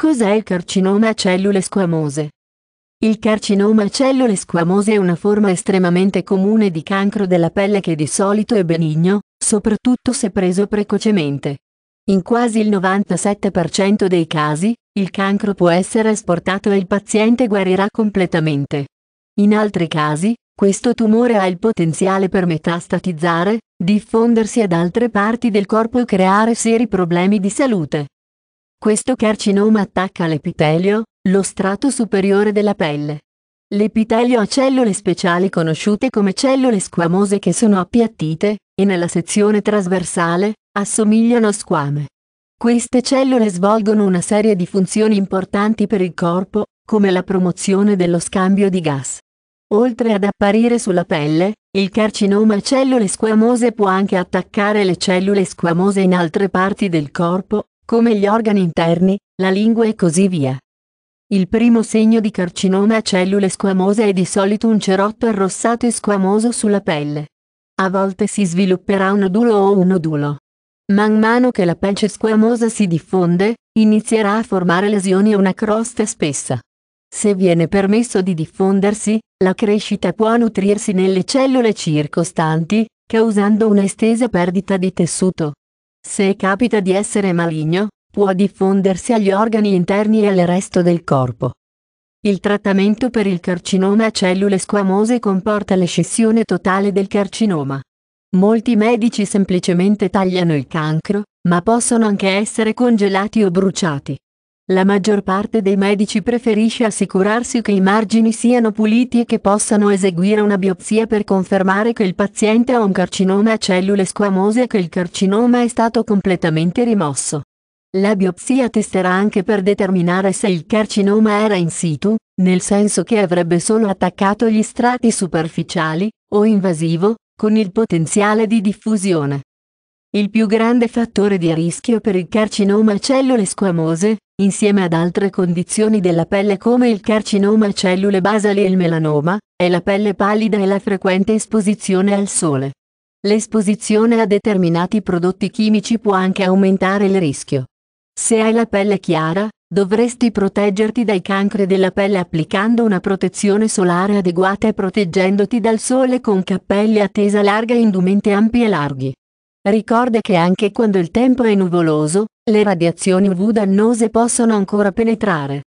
Cos'è il carcinoma a cellule squamose? Il carcinoma a cellule squamose è una forma estremamente comune di cancro della pelle che di solito è benigno, soprattutto se preso precocemente. In quasi il 97% dei casi, il cancro può essere esportato e il paziente guarirà completamente. In altri casi, questo tumore ha il potenziale per metastatizzare, diffondersi ad altre parti del corpo e creare seri problemi di salute. Questo carcinoma attacca l'epitelio, lo strato superiore della pelle. L'epitelio ha cellule speciali conosciute come cellule squamose che sono appiattite, e nella sezione trasversale, assomigliano a squame. Queste cellule svolgono una serie di funzioni importanti per il corpo, come la promozione dello scambio di gas. Oltre ad apparire sulla pelle, il carcinoma a cellule squamose può anche attaccare le cellule squamose in altre parti del corpo, come gli organi interni, la lingua e così via. Il primo segno di carcinoma a cellule squamose è di solito un cerotto arrossato e squamoso sulla pelle. A volte si svilupperà un odulo o un odulo. Man mano che la pelle squamosa si diffonde, inizierà a formare lesioni e una crosta spessa. Se viene permesso di diffondersi, la crescita può nutrirsi nelle cellule circostanti, causando un'estesa perdita di tessuto. Se capita di essere maligno, può diffondersi agli organi interni e al resto del corpo. Il trattamento per il carcinoma a cellule squamose comporta l'escessione totale del carcinoma. Molti medici semplicemente tagliano il cancro, ma possono anche essere congelati o bruciati. La maggior parte dei medici preferisce assicurarsi che i margini siano puliti e che possano eseguire una biopsia per confermare che il paziente ha un carcinoma a cellule squamose e che il carcinoma è stato completamente rimosso. La biopsia testerà anche per determinare se il carcinoma era in situ, nel senso che avrebbe solo attaccato gli strati superficiali, o invasivo, con il potenziale di diffusione. Il più grande fattore di rischio per il carcinoma a cellule squamose, insieme ad altre condizioni della pelle come il carcinoma cellule basali e il melanoma, è la pelle pallida e la frequente esposizione al sole. L'esposizione a determinati prodotti chimici può anche aumentare il rischio. Se hai la pelle chiara, dovresti proteggerti dai cancri della pelle applicando una protezione solare adeguata e proteggendoti dal sole con cappelli a tesa larga e indumenti ampi e larghi. Ricorda che anche quando il tempo è nuvoloso, le radiazioni UV dannose possono ancora penetrare.